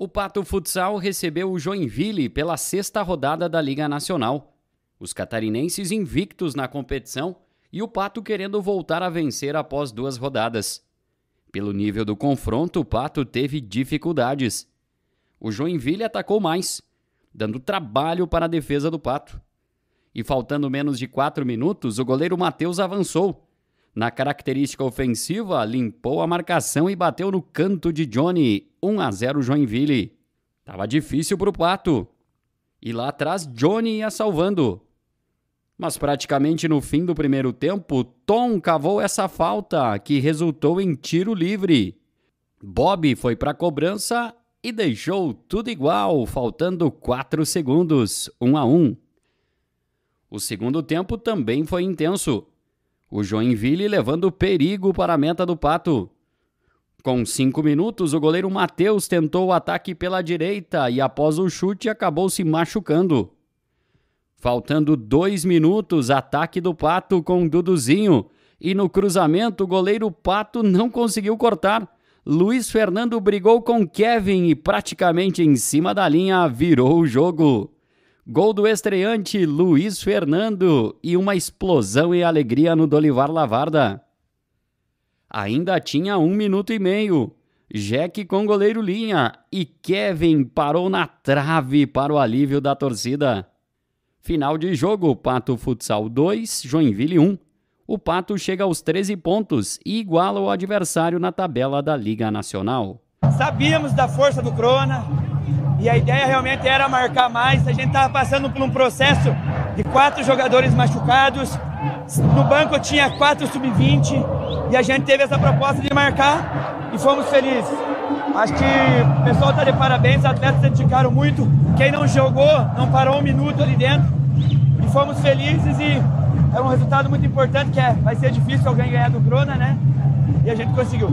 O Pato Futsal recebeu o Joinville pela sexta rodada da Liga Nacional. Os catarinenses invictos na competição e o Pato querendo voltar a vencer após duas rodadas. Pelo nível do confronto, o Pato teve dificuldades. O Joinville atacou mais, dando trabalho para a defesa do Pato. E faltando menos de quatro minutos, o goleiro Matheus avançou na característica ofensiva, limpou a marcação e bateu no canto de Johnny. 1 a 0 Joinville. Tava difícil para o Pato. E lá atrás, Johnny ia salvando. Mas praticamente no fim do primeiro tempo, Tom cavou essa falta, que resultou em tiro livre. Bob foi para a cobrança e deixou tudo igual, faltando 4 segundos, 1 um a 1. Um. O segundo tempo também foi intenso. O Joinville levando perigo para a meta do Pato. Com cinco minutos, o goleiro Matheus tentou o ataque pela direita e, após o chute, acabou se machucando. Faltando dois minutos, ataque do Pato com Duduzinho. E no cruzamento, o goleiro Pato não conseguiu cortar. Luiz Fernando brigou com Kevin e, praticamente em cima da linha, virou o jogo. Gol do estreante Luiz Fernando e uma explosão e alegria no Dolivar Lavarda. Ainda tinha um minuto e meio. Jack com goleiro linha e Kevin parou na trave para o alívio da torcida. Final de jogo: Pato Futsal 2, Joinville 1. O Pato chega aos 13 pontos e iguala o adversário na tabela da Liga Nacional. Sabíamos da força do Crona, e a ideia realmente era marcar mais. A gente estava passando por um processo de quatro jogadores machucados. No banco tinha quatro sub-20 e a gente teve essa proposta de marcar e fomos felizes. Acho que o pessoal está de parabéns, os atletas se dedicaram muito. Quem não jogou, não parou um minuto ali dentro. E fomos felizes e é um resultado muito importante que é, vai ser difícil alguém ganhar do Grona, né? E a gente conseguiu.